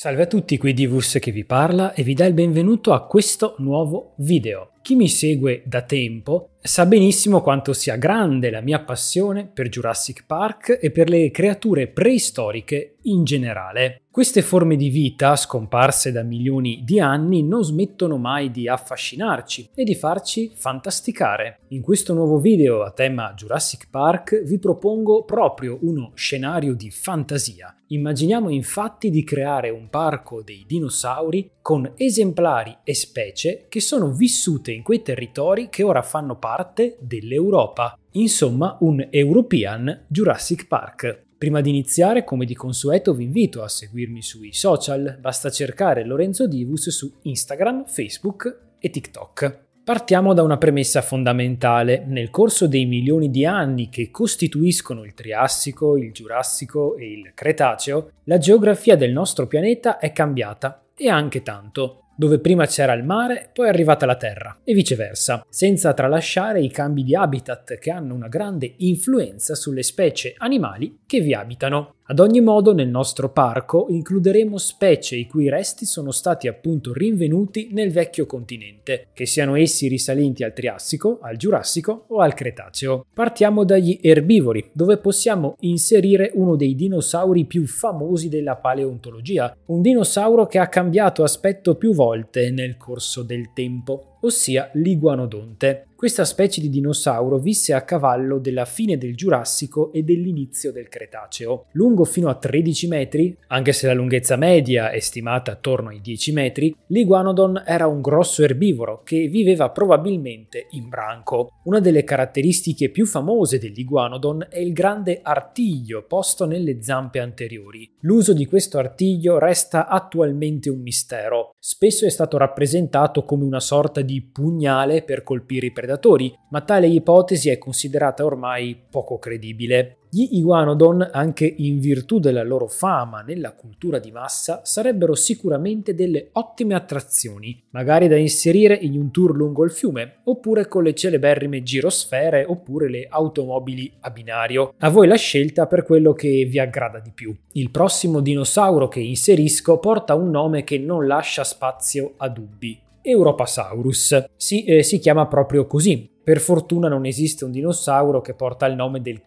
Salve a tutti, qui Divus che vi parla e vi dà il benvenuto a questo nuovo video. Chi mi segue da tempo sa benissimo quanto sia grande la mia passione per Jurassic Park e per le creature preistoriche in generale. Queste forme di vita, scomparse da milioni di anni, non smettono mai di affascinarci e di farci fantasticare. In questo nuovo video a tema Jurassic Park vi propongo proprio uno scenario di fantasia. Immaginiamo infatti di creare un parco dei dinosauri con esemplari e specie che sono vissute in in quei territori che ora fanno parte dell'Europa. Insomma, un European Jurassic Park. Prima di iniziare, come di consueto, vi invito a seguirmi sui social. Basta cercare Lorenzo Divus su Instagram, Facebook e TikTok. Partiamo da una premessa fondamentale. Nel corso dei milioni di anni che costituiscono il Triassico, il Giurassico e il Cretaceo, la geografia del nostro pianeta è cambiata e anche tanto dove prima c'era il mare, poi è arrivata la terra, e viceversa, senza tralasciare i cambi di habitat che hanno una grande influenza sulle specie animali che vi abitano. Ad ogni modo nel nostro parco includeremo specie i cui resti sono stati appunto rinvenuti nel vecchio continente, che siano essi risalenti al Triassico, al Giurassico o al Cretaceo. Partiamo dagli erbivori, dove possiamo inserire uno dei dinosauri più famosi della paleontologia, un dinosauro che ha cambiato aspetto più volte nel corso del tempo ossia l'iguanodonte. Questa specie di dinosauro visse a cavallo della fine del Giurassico e dell'inizio del Cretaceo. Lungo fino a 13 metri, anche se la lunghezza media è stimata attorno ai 10 metri, l'iguanodon era un grosso erbivoro che viveva probabilmente in branco. Una delle caratteristiche più famose dell'iguanodon è il grande artiglio posto nelle zampe anteriori. L'uso di questo artiglio resta attualmente un mistero. Spesso è stato rappresentato come una sorta di pugnale per colpire i predatori, ma tale ipotesi è considerata ormai poco credibile. Gli iguanodon, anche in virtù della loro fama nella cultura di massa, sarebbero sicuramente delle ottime attrazioni, magari da inserire in un tour lungo il fiume, oppure con le celeberrime girosfere oppure le automobili a binario. A voi la scelta per quello che vi aggrada di più. Il prossimo dinosauro che inserisco porta un nome che non lascia spazio a dubbi, Europasaurus. Si, eh, si chiama proprio così per fortuna non esiste un dinosauro che porta il nome del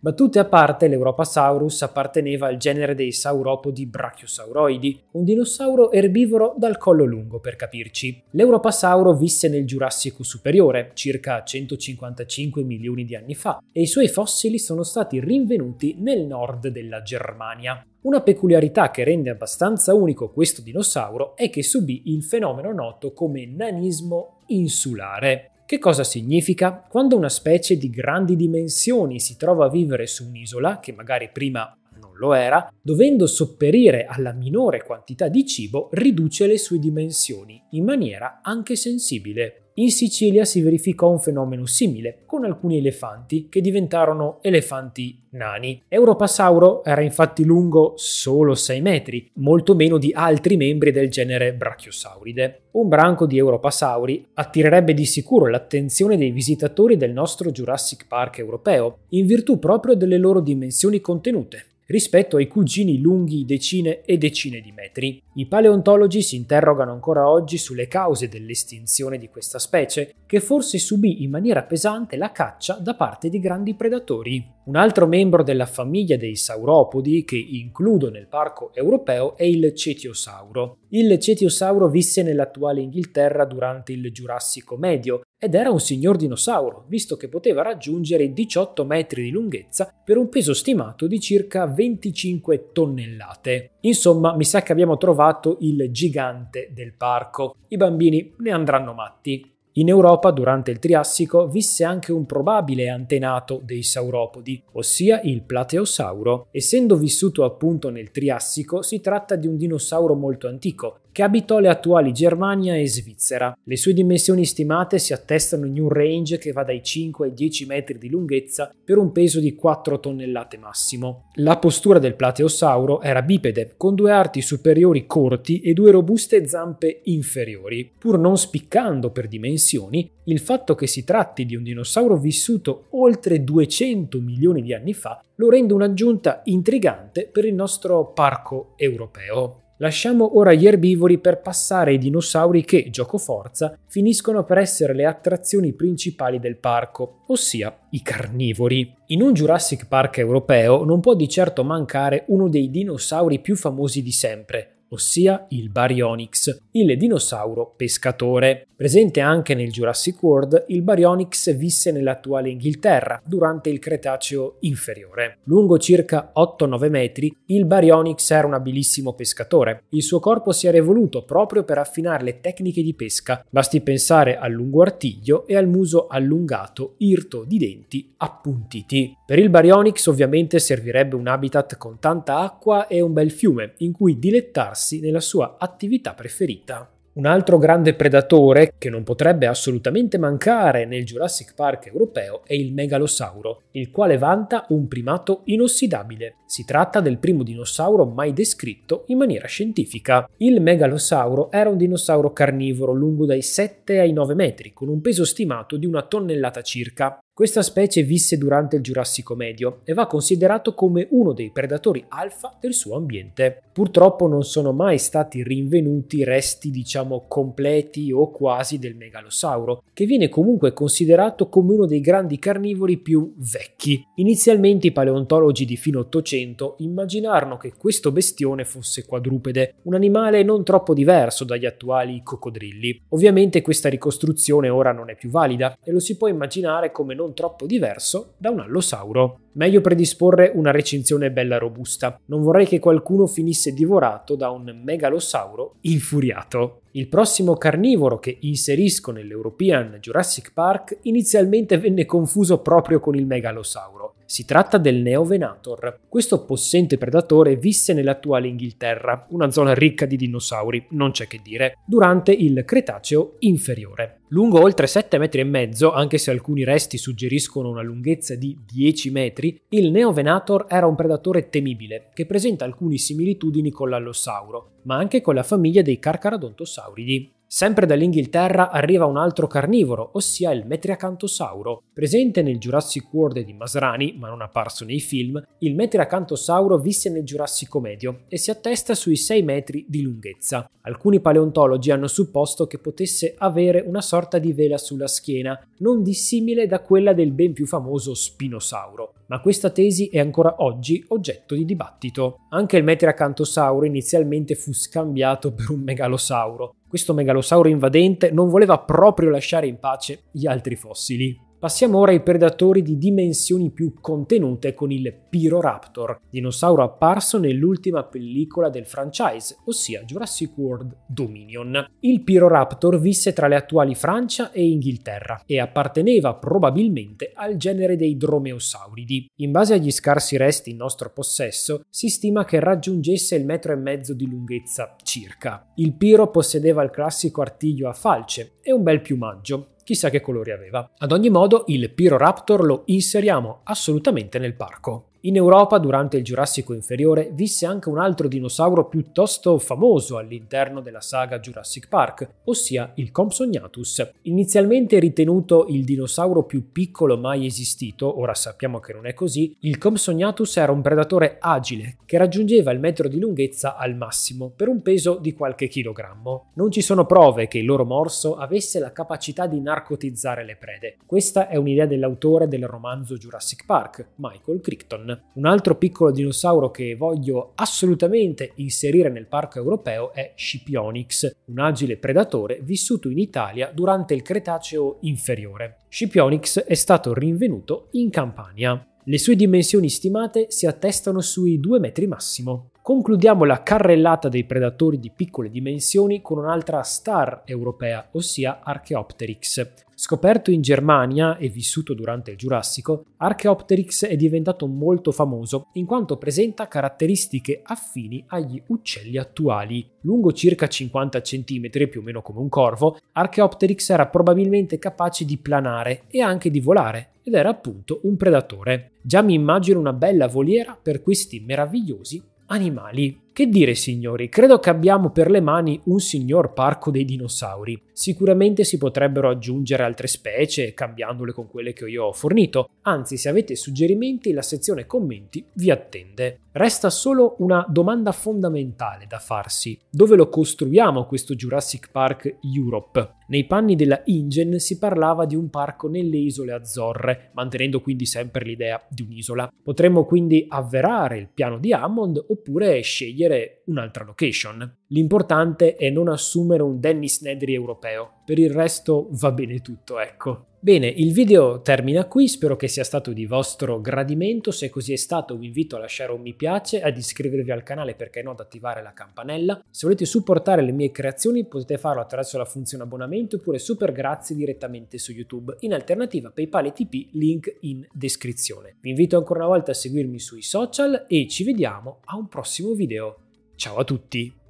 Ma tutte a parte, l'Europasaurus apparteneva al genere dei sauropodi brachiosauroidi, un dinosauro erbivoro dal collo lungo per capirci. L'Europasauro visse nel Giurassico superiore, circa 155 milioni di anni fa, e i suoi fossili sono stati rinvenuti nel nord della Germania. Una peculiarità che rende abbastanza unico questo dinosauro è che subì il fenomeno noto come nanismo insulare. Che cosa significa? Quando una specie di grandi dimensioni si trova a vivere su un'isola, che magari prima lo era, dovendo sopperire alla minore quantità di cibo, riduce le sue dimensioni in maniera anche sensibile. In Sicilia si verificò un fenomeno simile con alcuni elefanti che diventarono elefanti nani. Europasauro era infatti lungo solo 6 metri, molto meno di altri membri del genere Brachiosauride. Un branco di Europasauri attirerebbe di sicuro l'attenzione dei visitatori del nostro Jurassic Park europeo, in virtù proprio delle loro dimensioni contenute, rispetto ai cugini lunghi decine e decine di metri. I paleontologi si interrogano ancora oggi sulle cause dell'estinzione di questa specie, che forse subì in maniera pesante la caccia da parte di grandi predatori. Un altro membro della famiglia dei sauropodi che includo nel parco europeo è il cetiosauro. Il cetiosauro visse nell'attuale Inghilterra durante il Giurassico medio ed era un signor dinosauro, visto che poteva raggiungere 18 metri di lunghezza per un peso stimato di circa 25 tonnellate. Insomma, mi sa che abbiamo trovato il gigante del parco. I bambini ne andranno matti. In Europa, durante il Triassico, visse anche un probabile antenato dei sauropodi, ossia il Plateosauro. Essendo vissuto appunto nel Triassico, si tratta di un dinosauro molto antico, che abitò le attuali Germania e Svizzera. Le sue dimensioni stimate si attestano in un range che va dai 5 ai 10 metri di lunghezza per un peso di 4 tonnellate massimo. La postura del plateosauro era bipede, con due arti superiori corti e due robuste zampe inferiori. Pur non spiccando per dimensioni, il fatto che si tratti di un dinosauro vissuto oltre 200 milioni di anni fa lo rende un'aggiunta intrigante per il nostro parco europeo. Lasciamo ora gli erbivori per passare ai dinosauri che, gioco forza, finiscono per essere le attrazioni principali del parco, ossia i carnivori. In un Jurassic Park europeo non può di certo mancare uno dei dinosauri più famosi di sempre, ossia il Baryonyx, il dinosauro pescatore. Presente anche nel Jurassic World, il Baryonyx visse nell'attuale Inghilterra durante il Cretaceo inferiore. Lungo circa 8-9 metri, il Baryonyx era un abilissimo pescatore. Il suo corpo si era evoluto proprio per affinare le tecniche di pesca. Basti pensare al lungo artiglio e al muso allungato, irto di denti appuntiti. Per il Baryonyx ovviamente servirebbe un habitat con tanta acqua e un bel fiume in cui dilettarsi rilassarsi nella sua attività preferita. Un altro grande predatore che non potrebbe assolutamente mancare nel Jurassic Park europeo è il megalosauro, il quale vanta un primato inossidabile. Si tratta del primo dinosauro mai descritto in maniera scientifica. Il megalosauro era un dinosauro carnivoro lungo dai 7 ai 9 metri, con un peso stimato di una tonnellata circa. Questa specie visse durante il Giurassico medio e va considerato come uno dei predatori alfa del suo ambiente. Purtroppo non sono mai stati rinvenuti resti, diciamo, completi o quasi del megalosauro, che viene comunque considerato come uno dei grandi carnivori più vecchi. Inizialmente i paleontologi di fine 800 immaginarono che questo bestione fosse quadrupede, un animale non troppo diverso dagli attuali coccodrilli. Ovviamente questa ricostruzione ora non è più valida e lo si può immaginare come non non troppo diverso da un allosauro. Meglio predisporre una recinzione bella robusta. Non vorrei che qualcuno finisse divorato da un megalosauro infuriato. Il prossimo carnivoro che inserisco nell'European Jurassic Park inizialmente venne confuso proprio con il megalosauro, si tratta del Neovenator. Questo possente predatore visse nell'attuale Inghilterra, una zona ricca di dinosauri, non c'è che dire, durante il Cretaceo inferiore. Lungo oltre 7 metri e mezzo, anche se alcuni resti suggeriscono una lunghezza di 10 metri, il Neovenator era un predatore temibile, che presenta alcune similitudini con l'allosauro, ma anche con la famiglia dei carcaradontosauridi. Sempre dall'Inghilterra arriva un altro carnivoro, ossia il metriacantossauro. Presente nel Jurassic World di Masrani, ma non apparso nei film, il metriacantossauro visse nel Giurassico medio e si attesta sui 6 metri di lunghezza. Alcuni paleontologi hanno supposto che potesse avere una sorta di vela sulla schiena, non dissimile da quella del ben più famoso spinosauro. Ma questa tesi è ancora oggi oggetto di dibattito. Anche il metriacantossauro inizialmente fu scambiato per un megalosauro, questo megalosauro invadente non voleva proprio lasciare in pace gli altri fossili. Passiamo ora ai predatori di dimensioni più contenute con il Piroraptor, dinosauro apparso nell'ultima pellicola del franchise, ossia Jurassic World Dominion. Il Piroraptor visse tra le attuali Francia e Inghilterra e apparteneva probabilmente al genere dei dromeosauridi. In base agli scarsi resti in nostro possesso, si stima che raggiungesse il metro e mezzo di lunghezza circa. Il Piro possedeva il classico artiglio a falce e un bel piumaggio, Chissà che colori aveva. Ad ogni modo, il Pyroraptor lo inseriamo assolutamente nel parco. In Europa durante il Giurassico inferiore visse anche un altro dinosauro piuttosto famoso all'interno della saga Jurassic Park, ossia il Compsognatus. Inizialmente ritenuto il dinosauro più piccolo mai esistito, ora sappiamo che non è così, il Compsognatus era un predatore agile che raggiungeva il metro di lunghezza al massimo per un peso di qualche chilogrammo. Non ci sono prove che il loro morso avesse la capacità di narcotizzare le prede. Questa è un'idea dell'autore del romanzo Jurassic Park, Michael Crichton. Un altro piccolo dinosauro che voglio assolutamente inserire nel parco europeo è Scipionix, un agile predatore vissuto in Italia durante il Cretaceo inferiore. Scipionix è stato rinvenuto in Campania. Le sue dimensioni stimate si attestano sui 2 metri massimo. Concludiamo la carrellata dei predatori di piccole dimensioni con un'altra star europea, ossia Archaeopteryx. Scoperto in Germania e vissuto durante il Giurassico, Archaeopteryx è diventato molto famoso in quanto presenta caratteristiche affini agli uccelli attuali. Lungo circa 50 cm, più o meno come un corvo, Archaeopteryx era probabilmente capace di planare e anche di volare, ed era appunto un predatore. Già mi immagino una bella voliera per questi meravigliosi animali. Che dire signori, credo che abbiamo per le mani un signor parco dei dinosauri. Sicuramente si potrebbero aggiungere altre specie cambiandole con quelle che io ho fornito, anzi se avete suggerimenti la sezione commenti vi attende. Resta solo una domanda fondamentale da farsi. Dove lo costruiamo questo Jurassic Park Europe? Nei panni della Ingen si parlava di un parco nelle isole Azzorre, mantenendo quindi sempre l'idea di un'isola. Potremmo quindi avverare il piano di Hammond oppure scegliere scegliere un'altra location. L'importante è non assumere un Dennis Nedry europeo, per il resto va bene tutto, ecco. Bene, il video termina qui, spero che sia stato di vostro gradimento, se così è stato vi invito a lasciare un mi piace, ad iscrivervi al canale perché no, ad attivare la campanella. Se volete supportare le mie creazioni potete farlo attraverso la funzione abbonamento oppure super grazie direttamente su YouTube, in alternativa PayPal e TP, link in descrizione. Vi invito ancora una volta a seguirmi sui social e ci vediamo a un prossimo video. Ciao a tutti!